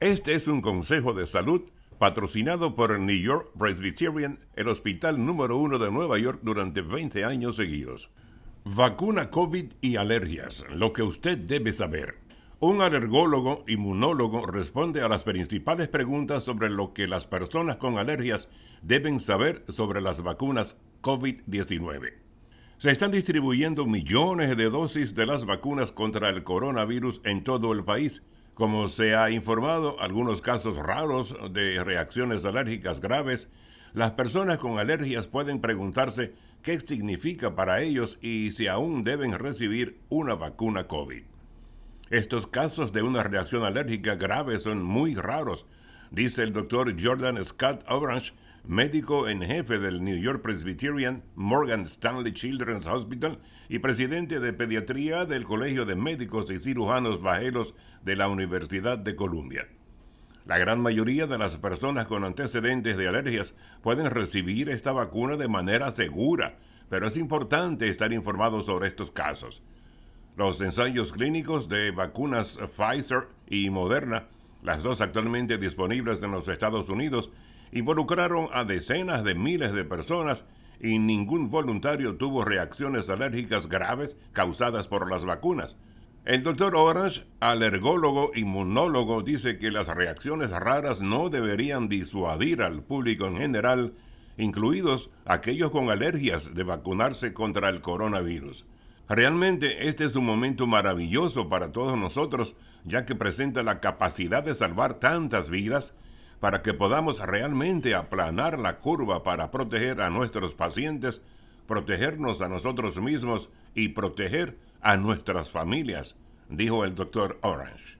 Este es un consejo de salud patrocinado por el New York Presbyterian, el hospital número uno de Nueva York durante 20 años seguidos. Vacuna COVID y alergias, lo que usted debe saber. Un alergólogo inmunólogo responde a las principales preguntas sobre lo que las personas con alergias deben saber sobre las vacunas COVID-19. Se están distribuyendo millones de dosis de las vacunas contra el coronavirus en todo el país, como se ha informado, algunos casos raros de reacciones alérgicas graves, las personas con alergias pueden preguntarse qué significa para ellos y si aún deben recibir una vacuna COVID. Estos casos de una reacción alérgica grave son muy raros, dice el doctor Jordan Scott Orange, médico en jefe del New York Presbyterian Morgan Stanley Children's Hospital y presidente de pediatría del Colegio de Médicos y Cirujanos Vajeros de la Universidad de Columbia. La gran mayoría de las personas con antecedentes de alergias pueden recibir esta vacuna de manera segura, pero es importante estar informado sobre estos casos. Los ensayos clínicos de vacunas Pfizer y Moderna, las dos actualmente disponibles en los Estados Unidos, involucraron a decenas de miles de personas y ningún voluntario tuvo reacciones alérgicas graves causadas por las vacunas. El doctor Orange, alergólogo inmunólogo, dice que las reacciones raras no deberían disuadir al público en general, incluidos aquellos con alergias de vacunarse contra el coronavirus. Realmente este es un momento maravilloso para todos nosotros, ya que presenta la capacidad de salvar tantas vidas para que podamos realmente aplanar la curva para proteger a nuestros pacientes, protegernos a nosotros mismos y proteger a nuestras familias, dijo el doctor Orange.